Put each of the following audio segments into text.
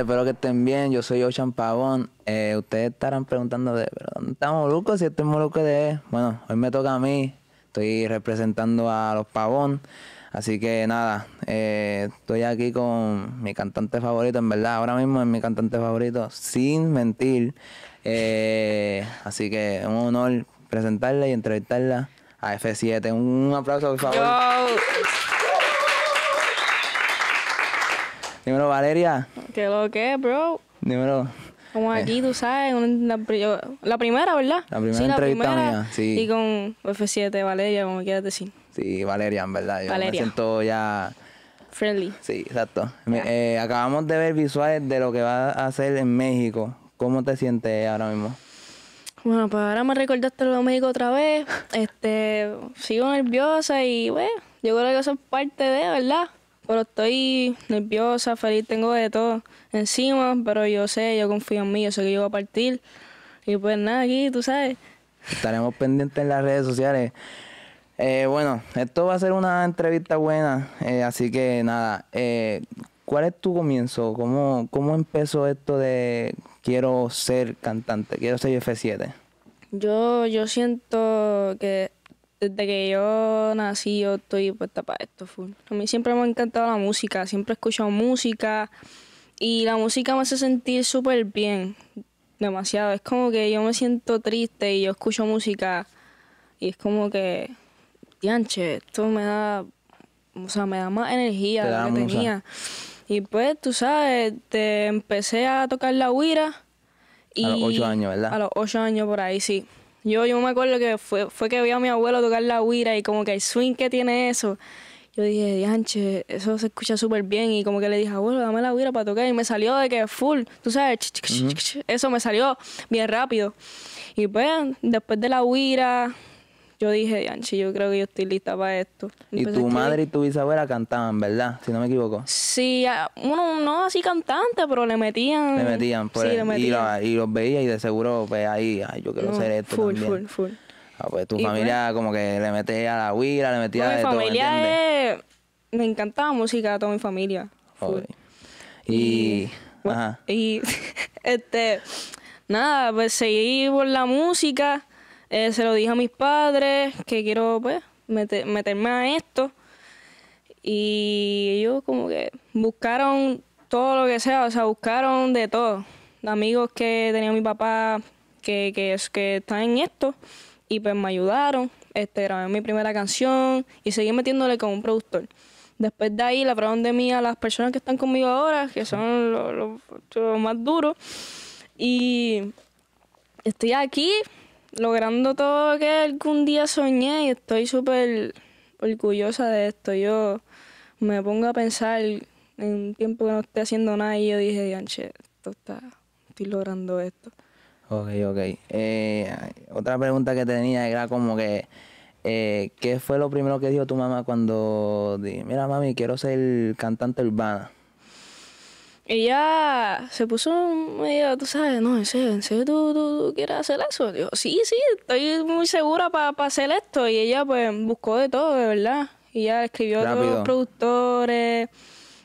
Espero que estén bien. Yo soy Ocean Pavón. Eh, ustedes estarán preguntando de, ¿pero dónde está locos Si este de... Bueno, hoy me toca a mí. Estoy representando a los Pavón. Así que nada, eh, estoy aquí con mi cantante favorito, en verdad, ahora mismo es mi cantante favorito, sin mentir. Eh, así que es un honor presentarla y entrevistarla a F7. Un aplauso, por favor. Dímelo, Valeria. ¿Qué lo que, bro? Dímelo. Como eh. aquí, tú sabes, la, primera, ¿verdad? La primera sí, la entrevista primera, mía, sí. Y con F7, Valeria, como quieras decir. Sí, Valeria, en verdad. Yo Valeria. me siento ya... Friendly. Sí, exacto. Eh, acabamos de ver visuales de lo que va a hacer en México. ¿Cómo te sientes ahora mismo? Bueno, pues ahora me recordaste lo de México otra vez. Este, sigo nerviosa y, bueno, pues, yo creo que eso es parte de, ¿verdad? Pero estoy nerviosa, feliz, tengo de todo encima, pero yo sé, yo confío en mí, yo sé que yo voy a partir. Y pues nada, aquí, tú sabes. Estaremos pendientes en las redes sociales. Eh, bueno, esto va a ser una entrevista buena, eh, así que nada, eh, ¿cuál es tu comienzo? ¿Cómo, ¿Cómo empezó esto de quiero ser cantante, quiero ser F7? Yo, yo siento que desde que yo nací, yo estoy puesta para esto. Full. A mí siempre me ha encantado la música, siempre he escuchado música y la música me hace sentir súper bien, demasiado. Es como que yo me siento triste y yo escucho música y es como que, dianche, esto me da, o sea, me da más energía de lo que tenía. Y pues, tú sabes, te empecé a tocar la huira. Y a los ocho años, ¿verdad? A los ocho años por ahí, sí. Yo, yo me acuerdo que fue, fue que vi a mi abuelo tocar la huira y como que el swing que tiene eso. Yo dije, dianche, eso se escucha súper bien. Y como que le dije, abuelo, dame la huira para tocar. Y me salió de que full, tú sabes, eso me salió bien rápido. Y pues, después de la huira, yo dije, Anchi yo creo que yo estoy lista para esto. Y, tu madre y tu bisabuela cantaban, ¿verdad? Si no me equivoco. Sí, uno no así cantante, pero le metían. Le metían, pues. Y, los veía y de seguro, pues ahí, ay, yo quiero no, mm, ser esto. Full, también. full, full. Ah, pues tu familia pues como que le metía a la huira, le metía pues, a de mi familia ¿me, es... me encantaba música a toda mi familia. Y, ajá. y este, nada, pues seguí por la música eh, se lo dije a mis padres que quiero pues, meterme a esto. Y ellos como que buscaron todo lo que sea, o sea, buscaron de todo. amigos que tenía mi papá que, que, que están en esto y pues me ayudaron. Este, grabé mi primera canción y seguí metiéndole con un productor. Después de ahí la prueba de mí a las personas que están conmigo ahora, que son los más duros. Y estoy aquí logrando todo que algún día soñé y estoy súper orgullosa de esto. Yo me pongo a pensar en un tiempo que no esté haciendo nada y yo dije, Dianche, esto está, estoy logrando esto. Ok, ok. Eh, otra pregunta que tenía era como que, eh, ¿qué fue lo primero que dijo tu mamá cuando dije, mira mami, quiero ser cantante urbana? ella se puso medio, tú sabes, no, en serio, en serio, ¿tú, quieres hacer eso? Yo, sí, sí, estoy muy segura para hacer esto. Y ella, pues, buscó de todo, de verdad. Y ya escribió a todos los productores.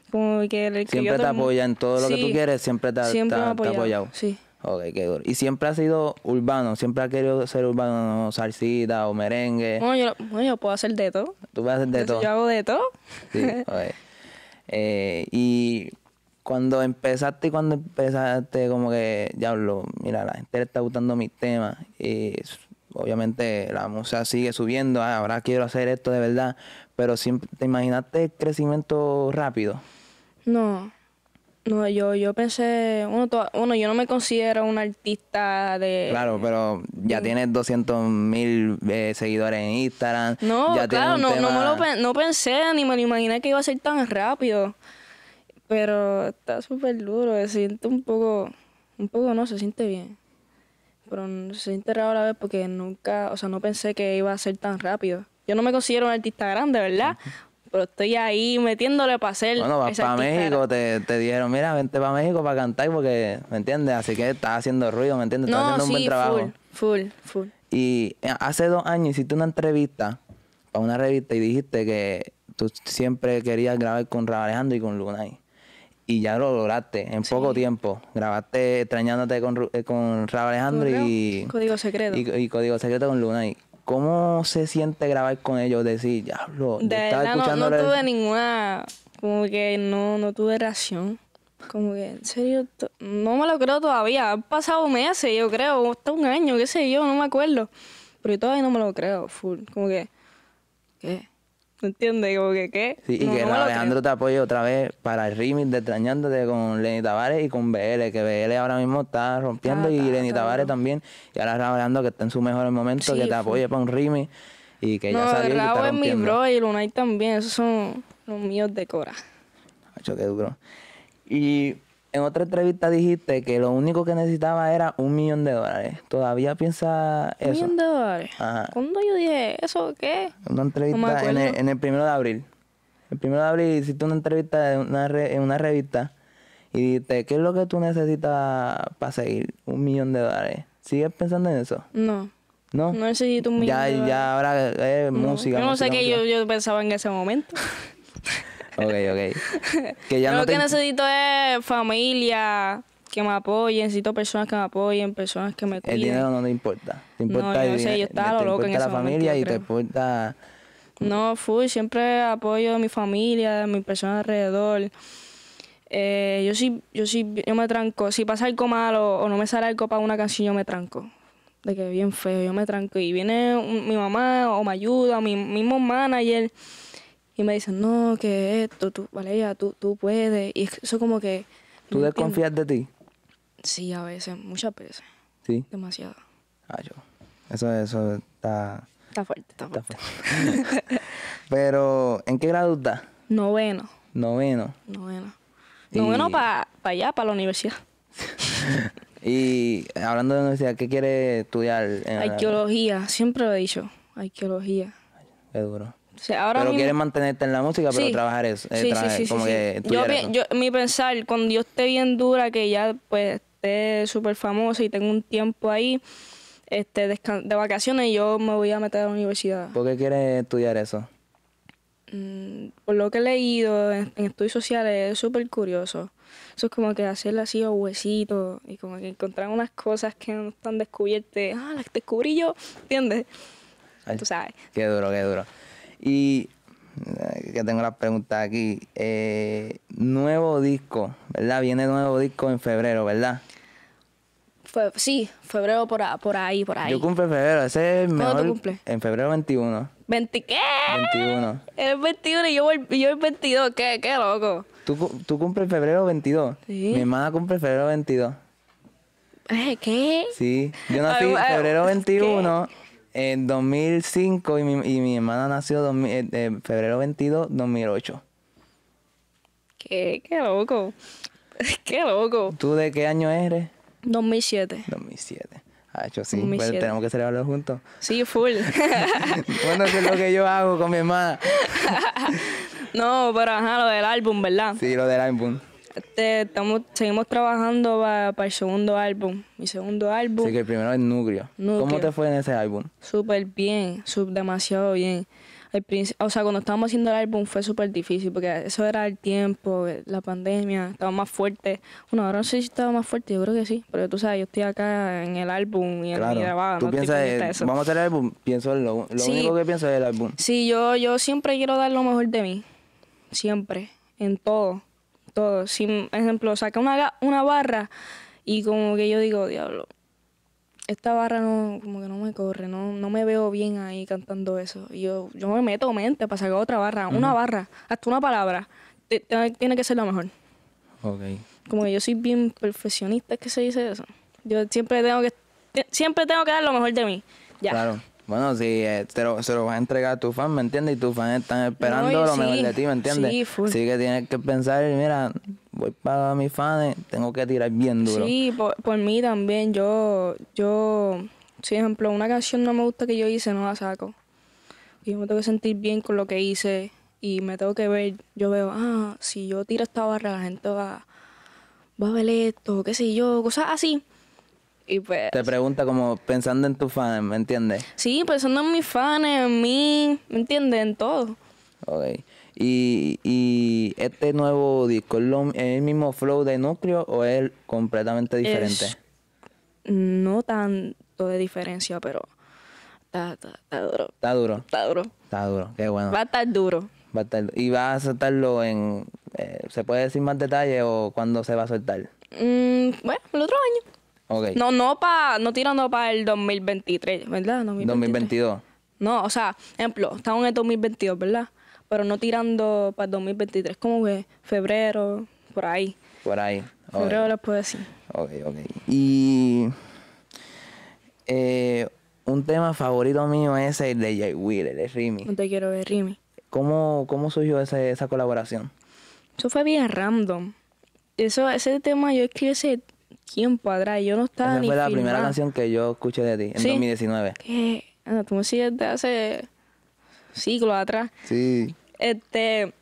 Como que le siempre te apoya en todo lo que tú quieres, siempre te, ha apoyado. Sí. Ok, qué duro. ¿Y siempre ha sido urbano? ¿Siempre ha querido ser urbano, salsita o merengue? Bueno yo, puedo hacer de todo. ¿Tú puedes hacer de todo? Yo hago de todo. Sí, okay. eh, y cuando empezaste y cuando empezaste, como que, ya hablo mira, la gente le está gustando mis temas y obviamente la música sigue subiendo, ah, ahora quiero hacer esto de verdad, pero siempre, ¿te imaginaste el crecimiento rápido? No, no, yo, yo pensé, uno, yo no me considero un artista de... Claro, pero ya mm. tienes 200 mil eh, seguidores en Instagram. No, claro, no, no, no pensé ni me lo imaginé que iba a ser tan rápido. Pero está súper duro, se siente un poco, un poco no, se siente bien. Pero se siente raro a la vez porque nunca, o sea, no pensé que iba a ser tan rápido. Yo no me considero un artista grande, ¿verdad? Pero estoy ahí metiéndole para ser. Bueno, para México, te, te, dijeron, mira, vente para México para cantar porque, ¿me entiendes? Así que estás haciendo ruido, ¿me entiendes? Estás haciendo un buen trabajo. Full, full, full. Y eh, hace dos años hiciste una entrevista para una revista y dijiste que tú siempre querías grabar con Raúl Alejandro y con Lunay y ya lo lograste en poco tiempo. Grabaste extrañándote con, eh, con Rafa Alejandro y. Código secreto. Y, Código secreto con Luna. Y, ¿Cómo se siente grabar con ellos? Decir, ya lo. De verdad, no, tuve ninguna. Como que no, no tuve reacción. Como que, en serio, no me lo creo todavía. Han pasado meses, yo creo, hasta un año, qué sé yo, no me acuerdo. Pero yo todavía no me lo creo, full. Como que, ¿qué? ¿Entiendes? Como que qué. Sí, y que Alejandro te apoye otra vez para el remix de Extrañándote con Lenny Tavares y con BL, que BL ahora mismo está rompiendo y Lenny Tavares también. Y ahora Alejandro que está en su mejor momento, que te apoye para un remix y que ya salió y está es mi bro y Lunay también, esos son los míos de Cora. hecho que duro. Y en otra entrevista dijiste que lo único que necesitaba era un millón de dólares. ¿Todavía piensa eso? Un millón de dólares. ¿Cuándo yo dije eso? ¿Qué? Una entrevista en, el, en, primero de abril. El primero de abril hiciste una entrevista en una, revista y dijiste, ¿qué es lo que tú necesitas para seguir? Un millón de dólares. ¿Sigues pensando en eso? No. ¿No? No necesito un millón de dólares. Ya ahora eh, música. Yo no sé qué yo, yo pensaba en ese momento. ok. Que lo que necesito es familia, que me apoyen, necesito personas que me apoyen, personas que me El dinero no me importa. no, yo sé, yo estaba loco en la familia y te importa... No, fui siempre apoyo a mi familia, a mis personas alrededor. Eh, yo sí, yo sí, yo me tranco. Si pasa algo malo o no me sale algo para una canción, yo me tranco. De que bien feo, yo me tranco. Y viene mi mamá o me ayuda, mi mismo manager y me dicen, no, que esto, tú, Valeria, tú, tú puedes. Y eso como que... ¿Tú desconfías de ti? Sí, a veces, muchas veces. ¿Sí? Demasiado. Ah, yo. Eso, eso está... Está fuerte, está fuerte. Pero, ¿en qué grado estás? Noveno. Noveno. Noveno. Noveno para allá, para la universidad. y hablando de universidad, ¿qué quieres estudiar? arqueología, siempre lo he dicho, arqueología. Es duro ahora pero quieres mantenerte en la música, pero trabajar eso. como que yo, mi pensar, cuando yo esté bien dura, que ya pues esté súper famosa y tenga un tiempo ahí este, de vacaciones, yo me voy a meter a la universidad. ¿Por qué quieres estudiar eso? Mm, por lo que he leído en, estudios sociales, es súper curioso. Eso es como que hacerle así a huesito. y como que encontrar unas cosas que no están descubiertas. Ah, las descubrí yo, ¿entiendes? Tú sabes. Qué duro, qué duro. Y eh, que tengo las preguntas aquí. Eh, nuevo disco, ¿verdad? Viene nuevo disco en febrero, ¿verdad? sí, febrero por, por ahí, por ahí. Yo cumple febrero, ese es el mejor. ¿Cuándo cumple? En febrero 21. ¿20 qué? 21. Eres 21 y yo, yo el 22, ¿qué? ¿Qué loco? ¿Tú, tú cumples febrero 22? Sí. Mi hermana cumple febrero 22. Eh, ¿Qué? Sí, yo nací febrero 21. En 2005 y mi, hermana nació en eh, eh, febrero 22, 2008. Qué, qué loco. qué loco. ¿Tú de qué año eres? 2007. 2007. Ah, yo sí, pues, tenemos que celebrarlo juntos. Sí, full. bueno, es lo que yo hago con mi hermana. no, pero ajá, lo del álbum, ¿verdad? Sí, lo del álbum estamos, seguimos trabajando para el segundo álbum. Mi segundo álbum. Así que el primero es Núcleo. ¿Cómo te fue en ese álbum? Súper bien, super, demasiado bien. o sea, cuando estábamos haciendo el álbum fue súper difícil porque eso era el tiempo, la pandemia, estaba más fuerte. Bueno, ahora no sé si estaba más fuerte, yo creo que sí, pero tú sabes, yo estoy acá en el álbum y en Tú piensas, vamos a hacer el álbum, pienso lo, lo único que pienso es el álbum. Sí, yo, yo siempre quiero dar lo mejor de mí, siempre, en todo todo. Si, ejemplo, saca una, una barra y como que yo digo, diablo, esta barra no, como que no me corre, no, no me veo bien ahí cantando eso. Y yo, yo me meto mente para sacar otra barra, una barra, hasta una palabra. Tiene que ser lo mejor. Okay. Como que yo soy bien perfeccionista, es que se dice eso. Yo siempre tengo que, siempre tengo que dar lo mejor de mí. Ya. Claro. Bueno, si eh, se lo vas a entregar a tu fan, ¿me entiendes? Y tus fans están esperando lo mejor de ti, ¿me entiendes? Sí, Así que tienes que pensar, mira, voy para mis fans, tengo que tirar bien duro. Sí, por, mí también. Yo, yo, si ejemplo, una canción no me gusta que yo hice, no la saco. Yo me tengo que sentir bien con lo que hice y me tengo que ver. Yo veo, ah, si yo tiro esta barra, la gente va, va a ver esto, qué sé yo, cosas así. Pues Te pregunta como pensando en tus fans, ¿me entiendes? Sí, pensando en mis fans, en mí, ¿me entiendes? En todo. Ok. Y, este nuevo disco, ¿es el mismo flow de núcleo o es completamente diferente? no tanto de diferencia, pero está, duro. Está duro. Está duro. Está duro, qué bueno. Va a estar duro. Va a estar, y va a soltarlo en... Eh, ¿Se puede decir más detalle o cuándo se va a soltar? Mm, bueno, el otro año. No, no pa no tirando para el 2023, ¿verdad? 2022. No, o sea, ejemplo, estamos en el 2022, ¿verdad? Pero no tirando para el 2023, como que febrero, por ahí. Por ahí. Febrero lo puedo decir. Ok, ok. Y eh, un tema favorito mío es el de Jay el de Rimi. No te quiero ver, Rimi. ¿Cómo, cómo surgió esa colaboración? Eso fue bien random. Eso, ese tema, yo escribí ese tiempo atrás. Yo no estaba Esa ni fue la primera canción que yo escuché de ti, en 2019. ¿Qué? No, tú me sigues de hace siglos atrás. Sí. Este,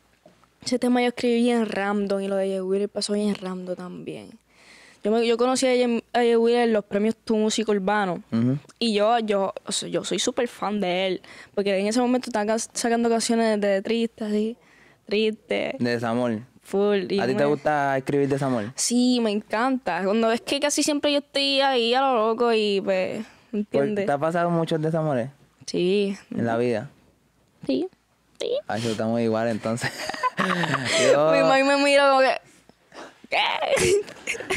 ese tema yo escribí en random y lo de Yehuir pasó en random también. Yo, conocí a Yehuir en los premios Tu Músico Urbano y yo, yo, yo soy súper fan de él porque en ese momento estaba sacando canciones de triste, así, triste. De desamor. ¿A ti te gusta escribir desamor? Sí, me encanta. Cuando ves que casi siempre yo estoy ahí a lo loco y pues, ¿entiendes? ¿Te ha pasado muchos desamores? Sí. ¿En la vida? Sí, sí. Ay, ah, yo estamos igual entonces. Mi mamá me mira como que...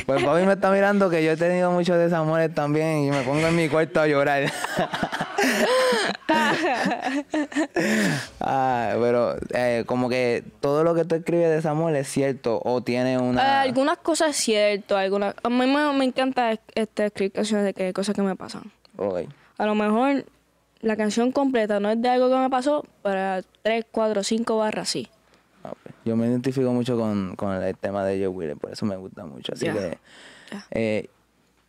Pues papi me está mirando que yo he tenido muchos desamores también y me pongo en mi cuarto a llorar. ah, pero eh, como que todo lo que tú escribes de Samuel es cierto o tiene una... Eh, algunas cosas es cierto, A mí me, encanta este, escribir canciones de que, cosas que me pasan. A lo mejor la canción completa no es de algo que me pasó, pero tres, cuatro, cinco barras sí. Ah, Yo me identifico mucho con, el tema de Joe Willis, por eso me gusta mucho. Así que... Eh,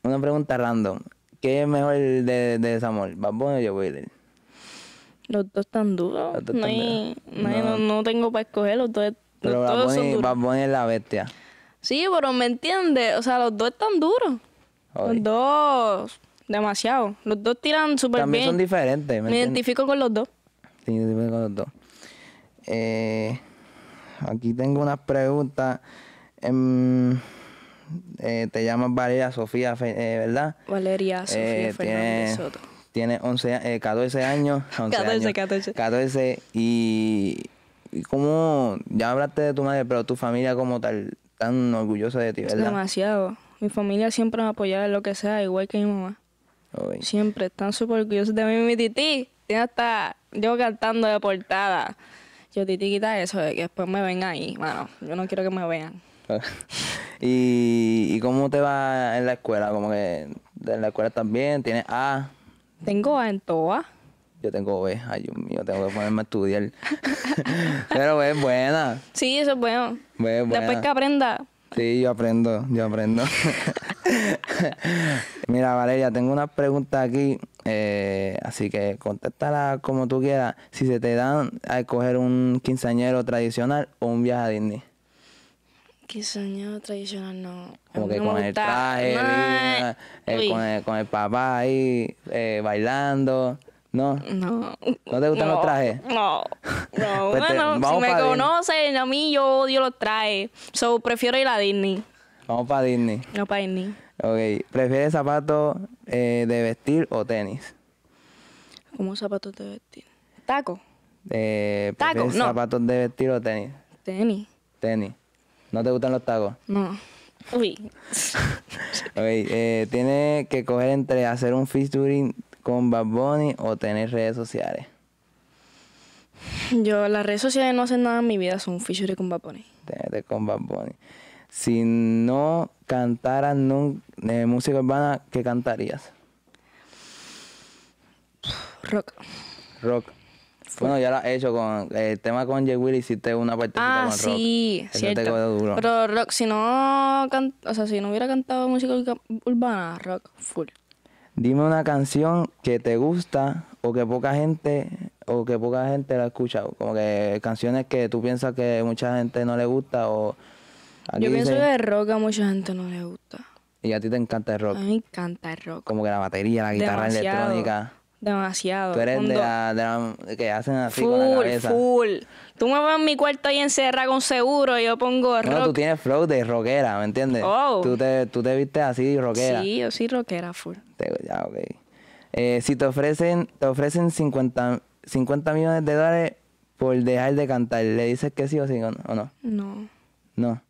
una pregunta random. ¿Qué es mejor de, de Samuel, Bad o Joe Willis? Los dos están duros. no, No, no, tengo para escoger, los dos, pero los la bestia. Sí, pero me entiendes, o sea, los dos están duros. Los dos, demasiado. Los dos tiran súper bien. También son diferentes. Me, me identifico con los dos. Sí, me identifico con los dos. Eh, aquí tengo unas preguntas. Em, eh, te llamas Valeria Sofía, eh, ¿verdad? Valeria eh, Sofía Fernández Soto tiene 11, eh, 14 años. 14, 14. 14 y, como ya hablaste de tu madre, pero tu familia como tal, tan orgullosa de ti, ¿verdad? Demasiado. Mi familia siempre me apoyado en lo que sea, igual que mi mamá. Siempre están súper orgullosos de mí. Mi tití tiene hasta yo cantando de portada. Yo, tití, quita eso de que después me ven ahí. Bueno, yo no quiero que me vean. ¿Y, cómo te va en la escuela? Como que en la escuela también tienes A. Tengo A en TOA. Yo tengo B. Ay, Dios mío, tengo que ponerme a estudiar. Pero B buena. Sí, eso es bueno. Pues Después que aprenda. Sí, yo aprendo, yo aprendo. Mira, Valeria, tengo una pregunta aquí, eh, así que contéstala como tú quieras. Si se te dan a escoger un quinceañero tradicional o un viaje a Disney sueño tradicional no. Como que con, el traje, eh, con, el, papá ahí eh, bailando. ¿No? No. ¿No te gustan los trajes? No. No, pues bueno, si me conocen, a mí yo odio los trajes. So, prefiero ir a Disney. Vamos para Disney. No para Disney. Ok. ¿Prefieres zapatos eh, de vestir o tenis? ¿Cómo zapatos de vestir? ¿Taco? Eh, ¿Taco? No. ¿Zapatos de vestir o tenis? Tenis. Tenis. ¿No te gustan los tacos? No. Uy. Eh, tienes que coger entre hacer un featuring con Bad Bunny o tener redes sociales. Yo, las redes sociales no hacen nada en mi vida, son featuring con Bad Bunny. con Bad Si no cantaras nunca, eh, música urbana, ¿qué cantarías? Rock. Rock. Bueno, ya lo has hecho con el tema con Jay Will hiciste una parte ah, con Rock. Sí, cierto. Pero Rock, si no o sea, si no hubiera cantado música urbana, Rock full. Dime una canción que te gusta o que poca gente o que poca gente la ha escuchado, como que canciones que tú piensas que mucha gente no le gusta o Yo pienso que rock a mucha gente no le gusta. Y a ti te encanta el rock. A mí me encanta el rock. Como que la batería, la guitarra electrónica. Demasiado. Tú eres de la, que hacen así full, Full, Tú me vas a mi cuarto y encerra con seguro y yo pongo rock. No, tú tienes flow de rockera, ¿me entiendes? Oh. Tú te, tú vistes así rockera. Sí, yo sí rockera full. ya, ok. Eh, si te ofrecen, te ofrecen 50, 50 millones de dólares por dejar de cantar, ¿le dices que sí o sí o no? No. No.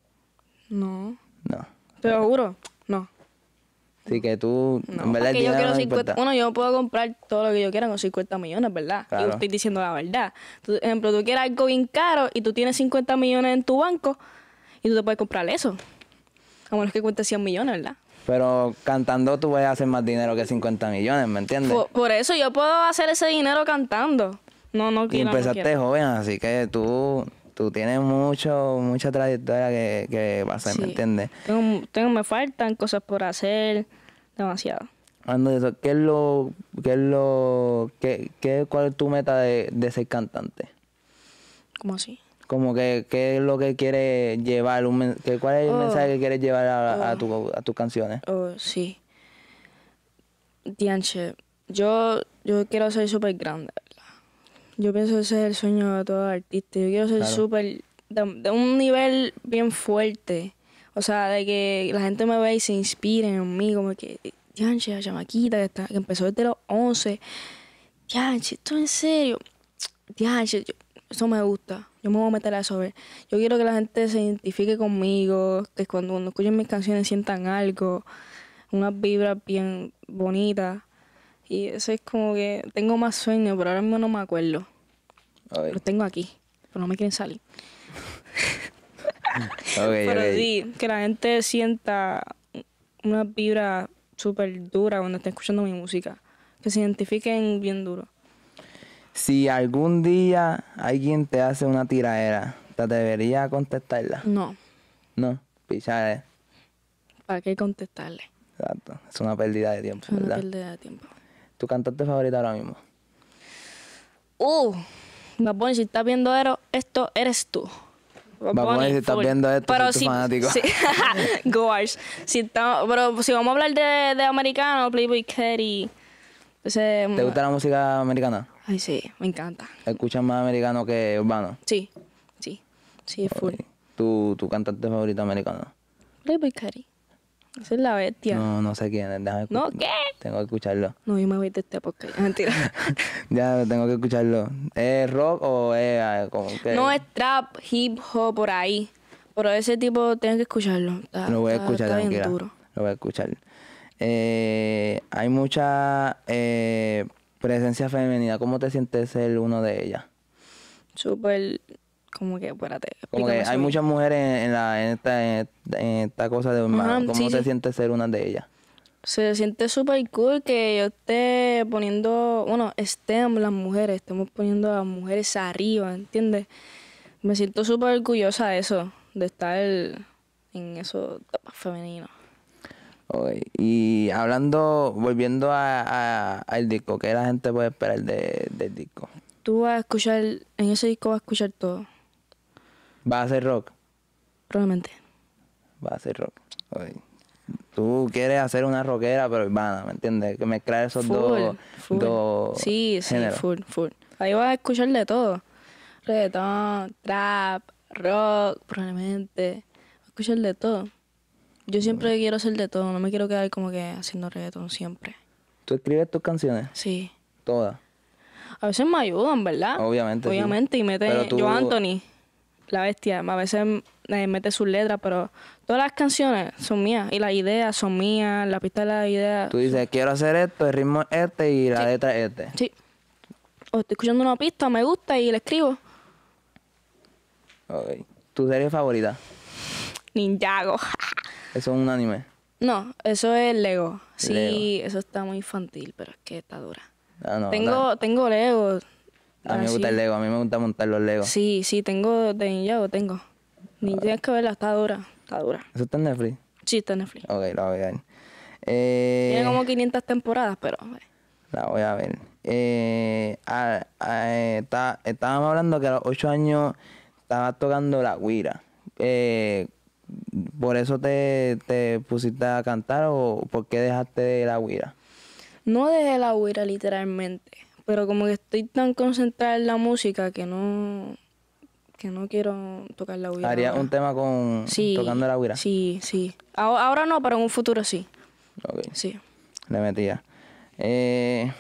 No. No. Te lo juro. Así que tú, en verdad, yo Bueno, yo puedo comprar todo lo que yo quiera con 50 millones, ¿verdad? yo estoy diciendo la verdad. por ejemplo, tú quieres algo bien caro y tú tienes 50 millones en tu banco y tú te puedes comprar eso. A menos que cueste 100 millones, ¿verdad? Pero cantando tú vas a hacer más dinero que 50 millones, ¿me entiendes? Por, eso yo puedo hacer ese dinero cantando. No, no quiero. Y empezaste joven, así que tú tú tienes mucho, mucha trayectoria que, que pasar, ¿me entiendes? Tengo, me faltan cosas por hacer, demasiado. Hablando ¿qué es lo, qué lo, qué, cuál es tu meta de, ser cantante? ¿Cómo así? Como que, ¿qué es lo que quieres llevar? ¿Cuál es el oh. mensaje que quieres llevar a, oh. a, tus canciones? Oh, sí. Dianche, yo, yo quiero ser súper grande, yo pienso que ese es el sueño de todo artista. Yo quiero ser súper. De, un nivel bien fuerte. O sea, de que la gente me vea y se inspire en mí, como que. Yanche, la chamaquita que, está, que empezó desde los 11. Yanche, esto en serio. Yanche, eso me gusta. Yo me voy a meter a eso. ver. Yo quiero que la gente se identifique conmigo, que cuando, cuando escuchen mis canciones sientan algo, unas vibras bien bonitas. Y eso es como que tengo más sueños, pero ahora mismo no me acuerdo. Lo tengo aquí, pero no me quieren salir. pero que la gente sienta una vibra súper dura cuando está escuchando mi música. Que se identifiquen bien duro. Si algún día alguien te hace una tiradera, ¿te debería contestarla? No. No, picharé. ¿Para qué contestarle? Exacto, es una pérdida de tiempo, es Una pérdida de tiempo. ¿Tu cantante favorito ahora mismo? ¡Uh! Bad si estás viendo esto, eres tú. Bad si estás viendo esto, pero si, fanático. pero si vamos a hablar de, de americano, Playboy Carey. Mm, ¿Te gusta la música americana? Ay, sí, me encanta. ¿Escuchas más americano que urbano? Sí, sí, sí, full. ¿Tu, tu cantante favorito americano? Playboy Carey. Esa es la bestia. No, no sé quién es. Déjame ¿No qué? Tengo que escucharlo. No, yo me voy de este es Mentira. ya, tengo que escucharlo. ¿Es rock o es.? Ah, como No, es trap, hip hop, por ahí. Pero ese tipo tengo que escucharlo. lo voy a escuchar, está, tranquila. Lo voy a escuchar. Eh, hay mucha eh, presencia femenina. ¿Cómo te sientes ser uno de ellas? Súper como que, espérate. Como que hay muchas mujeres en, la, en, esta, cosa de ¿Cómo se siente ser una de ellas? Se siente súper cool que yo esté poniendo, bueno, estemos las mujeres, estemos poniendo a las mujeres arriba, ¿entiendes? Me siento súper orgullosa de eso, de estar en eso femenino. Y hablando, volviendo a, al disco, ¿qué la gente puede esperar de, del disco? Tú vas a escuchar, en ese disco vas a escuchar todo va a ser rock? Probablemente. va a ser rock? Tú quieres hacer una rockera, pero vana, ¿me entiendes? Que mezclar esos dos, full. dos, Sí, sí, full, full. Ahí vas a escuchar de todo. Reggaetón, trap, rock, probablemente. Vas a escuchar de todo. Yo siempre quiero hacer de todo, no me quiero quedar como que haciendo reggaetón siempre. ¿Tú escribes tus canciones? Sí. ¿Todas? A veces me ayudan, ¿verdad? Obviamente. Obviamente, y mete yo Anthony la bestia. A veces me eh, mete sus letras, pero todas las canciones son mías y las ideas son mías, la pista de las ideas. Tú dices, quiero hacer esto, el ritmo es este y la letra es este. Sí. O estoy escuchando una pista, me gusta y la escribo. Ok. ¿Tu serie favorita? Ninjago. ¿Eso es un anime? No, eso es Lego. Sí, eso está muy infantil, pero es que está dura. Ah, tengo, tengo Lego. A mí me ah, gusta el Lego, a mí me gusta montar los Legos. Sí, sí, tengo tengo, tengo. Ni tienes que verla, está dura, está dura. ¿Eso está en Netflix? Sí, está en Netflix. Ok, la voy a ver. Tiene eh, como 500 temporadas, pero... Eh. La voy a ver. Eh, ah, ah, estábamos hablando que a los 8 años estabas tocando la guira. ¿Por eso te, pusiste a cantar o por qué dejaste la guira? No dejé la guira literalmente pero como que estoy tan concentrada en la música que no que no quiero tocar la huira. haría un tema con tocando la huira? Sí, sí. Ahora, no, pero en un futuro sí. Ok. Sí. Le metía. Eh,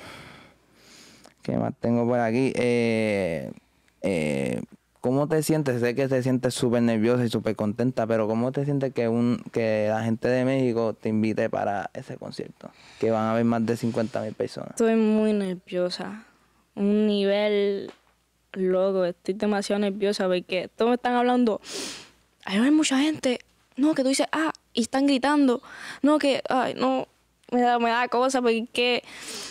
¿Qué más tengo por aquí? Eh, eh, ¿Cómo te sientes? Sé que te sientes súper nerviosa y súper contenta, pero ¿cómo te sientes que, un, que la gente de México te invite para ese concierto? Que van a haber más de 50 mil personas. Estoy muy nerviosa. Un nivel loco. Estoy demasiado nerviosa porque todos me están hablando. Hay mucha gente. No, que tú dices, ah, y están gritando. No, que, ay, no, me da, me da cosa porque,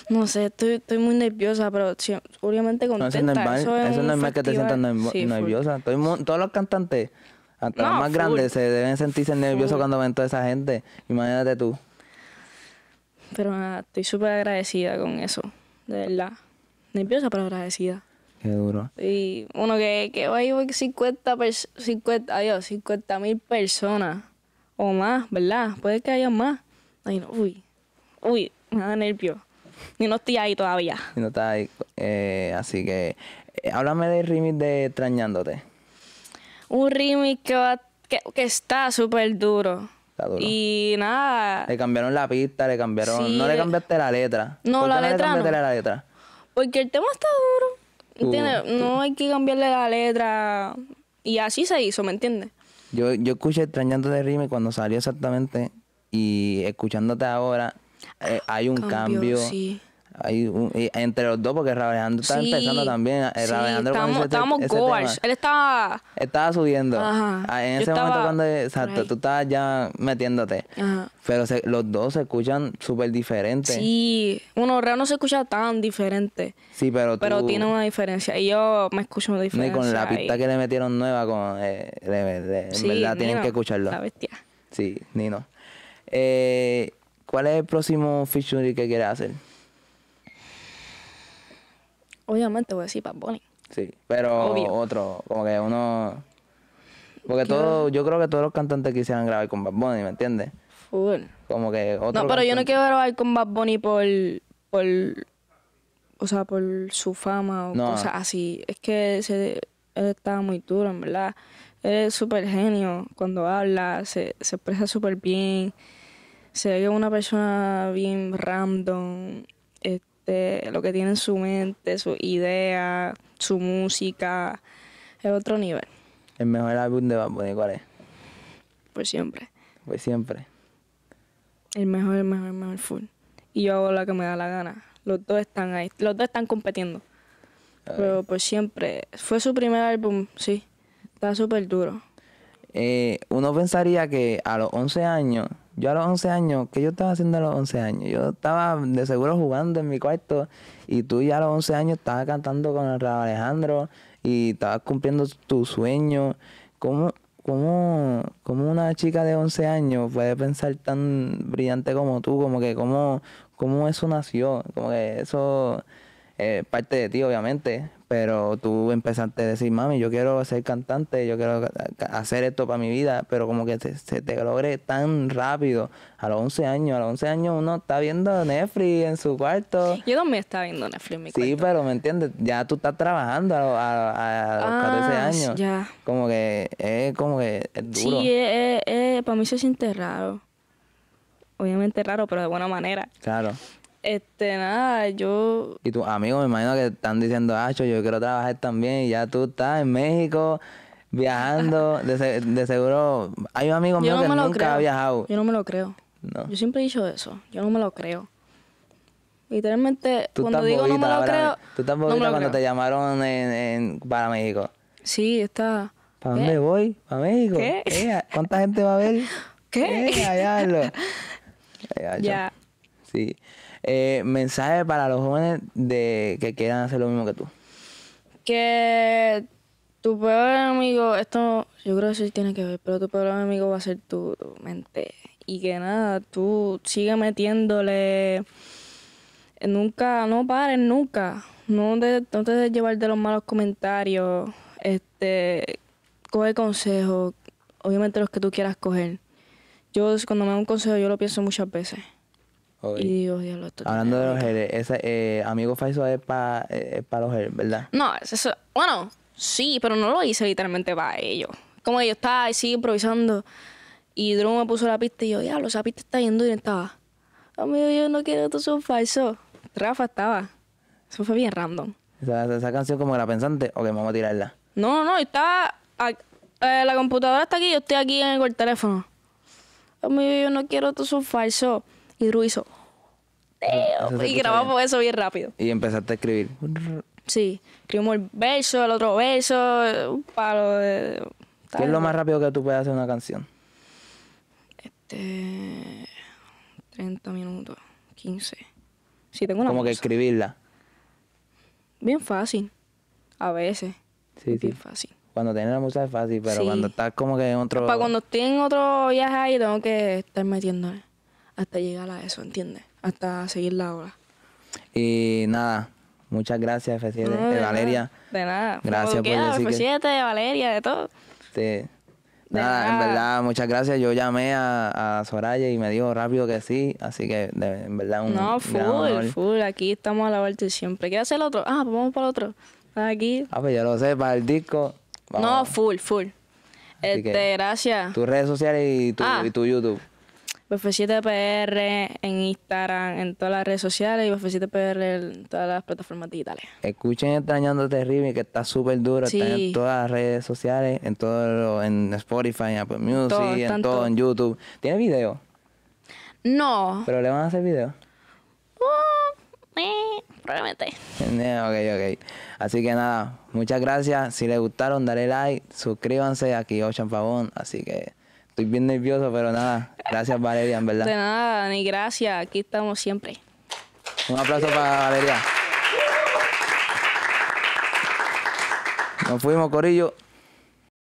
no sé, estoy, muy nerviosa, pero obviamente contenta. No, eso, normal, es que te sientas nerviosa. todos los cantantes, hasta los más grandes, se deben sentirse nerviosos cuando ven toda esa gente. Imagínate tú. Pero estoy súper agradecida con eso, de verdad. Nerviosa, pero agradecida. Qué duro. Y uno que, que va a ir 50, 50, 50 mil personas o más, ¿verdad? Puede que haya más. Ay, no, uy, uy, me da nervio. Y no estoy ahí todavía. Y no está ahí. Eh, así que, eh, háblame del remix de Extrañándote. Un remix que, que, está súper duro. Está duro. Y nada. Le cambiaron la pista, le cambiaron. no le cambiaste la letra. No, la, letra no le cambiaste la letra. Porque el tema está duro. no hay que cambiarle la letra. Y así se hizo, ¿me entiendes? Yo, yo escuché Extrañándote Rime cuando salió exactamente. Y escuchándote ahora, eh, hay un cambio. Hay un, entre los dos, porque Raúl Alejandro está empezando también. Eh, Él estaba. Estaba subiendo. Ajá, ah, en ese momento, cuando. Exacto, tú estabas ya metiéndote. Ajá. Pero los dos se escuchan súper diferentes. Sí, uno, real no se escucha tan diferente. Sí, pero tú, Pero tiene una diferencia. Y yo me escucho una diferencia. Y con la pista que le metieron nueva, con, eh, en verdad tienen que escucharlo. La bestia. Sí, Nino. Eh ¿Cuál es el próximo feature que quieres hacer? Obviamente voy a decir Bad Bunny. Sí, pero otro, como que uno... Porque todo, yo creo que todos los cantantes quisieran grabar con Bad Bunny, ¿me entiendes? Full. Como que otro... No, pero yo no quiero grabar con Bad Bunny por, o sea, por su fama o cosas así. Es que se, él estaba muy duro, en verdad. Él es súper genio cuando habla, se, se expresa súper bien se ve una persona bien random, este, lo que tiene en su mente, su idea, su música, es otro nivel. ¿El mejor álbum de Bad Bunny cuál es? Por siempre. Por siempre. El mejor, el mejor, el mejor full. Y yo hago la que me da la gana. Los dos están ahí, los dos están compitiendo. Pero por siempre. Fue su primer álbum, sí. Está súper duro. Eh, uno pensaría que a los 11 años yo a los 11 años, ¿qué yo estaba haciendo a los 11 años? Yo estaba de seguro jugando en mi cuarto y tú ya a los 11 años estabas cantando con el Raúl Alejandro y estabas cumpliendo tu sueño. ¿Cómo, una chica de 11 años puede pensar tan brillante como tú? Como que cómo, cómo eso nació, como que eso es eh, parte de ti obviamente, pero tú empezaste a decir, mami, yo quiero ser cantante, yo quiero eh, hacer esto para mi vida, pero como que se, te logre tan rápido, a los 11 años, a los 11 años uno está viendo Netflix en su cuarto. Yo también estaba viendo Netflix en mi cuarto. Sí, pero me entiendes, ya tú estás trabajando a, los 14 ah, años. Ya. Como que es eh, como que duro. Sí, eh, para mí se siente raro. Obviamente raro, pero de buena manera. Claro. Este, nada, yo... Y tus amigos me imagino que están diciendo, Acho, yo quiero trabajar también y ya tú estás en México viajando. De, seguro hay un amigo mío que nunca ha viajado. Yo no me lo creo. Yo siempre he dicho eso, yo no me lo creo. Literalmente, cuando digo no me lo creo... Tú estás cuando te llamaron para México. Sí, está... ¿Para dónde voy? ¿Para México? ¿Qué? ¿Cuánta gente va a ver? ¿Qué? Ya, ya. Sí. Eh, mensaje para los jóvenes de que quieran hacer lo mismo que tú. Que tu peor amigo esto yo creo que sí tiene que ver, pero tu peor amigo va a ser tu, mente. Y que nada, tú sigue metiéndole. Nunca, no pares nunca. No, no te dejes llevar de los malos comentarios. Este, coge consejos, obviamente los que tú quieras coger. Yo cuando me dan un consejo yo lo pienso muchas veces. Hablando de los geles, ese eh, amigo falso es para eh, los geles, ¿verdad? No, bueno, sí, pero no lo hice literalmente para ellos. Como yo estaba así improvisando y Drew me puso la pista y yo, diablo, esa pista está yendo y estaba. Amigo, yo no quiero tú son falso. Rafa estaba. Eso fue bien random. Esa, canción como era pensante, o que vamos a tirarla. No, no, estaba. Eh, la computadora está aquí, yo estoy aquí en el teléfono. Amigo, yo no quiero tú son falso. Y Drew hizo, y grabamos eso bien rápido. Y empezaste a escribir. Sí, escribimos el verso, el otro verso, un palo de... ¿Qué es lo más rápido que tú puedes hacer una canción? Este... 30 minutos, 15. Sí, tengo una Como que escribirla. Bien fácil, a veces. Sí, bien fácil cuando tienes la música es fácil, pero cuando estás como que en otro. Para cuando estoy en otro viaje ahí, tengo que estar metiéndole hasta llegar a eso, ¿entiendes? Hasta seguir la ola. Y nada, muchas gracias F7, de, Valeria. De nada. Gracias por decir F7, de Valeria, de todo. Sí. Nada, en verdad, muchas gracias. Yo llamé a, Soraya y me dijo rápido que sí, así que en verdad un No, full, full, aquí estamos a la vuelta siempre. ¿Qué hacer el otro? Ah, pues vamos para el otro. Ah, aquí. Ah, pues ya lo sé, para el disco. No, full, full. este, gracias. Tus redes sociales y tu, ah. y tu YouTube. BF7PR en Instagram, en todas las redes sociales y BF7PR en todas las plataformas digitales. Escuchen Extrañando Terrible, que está súper duro, está en todas las redes sociales, en todo, en Spotify, en Apple Music, en todo, en YouTube. ¿Tiene video? No. ¿Pero le van a hacer video? Uh, eh, probablemente. Eh, ok, ok. Así que nada, muchas gracias. Si les gustaron, dale like, suscríbanse aquí Ocean Pavón. Así que bien nervioso, pero nada. Gracias, Valeria, en verdad. De nada, ni gracias. Aquí estamos siempre. Un aplauso para Valeria. Nos fuimos, Corillo.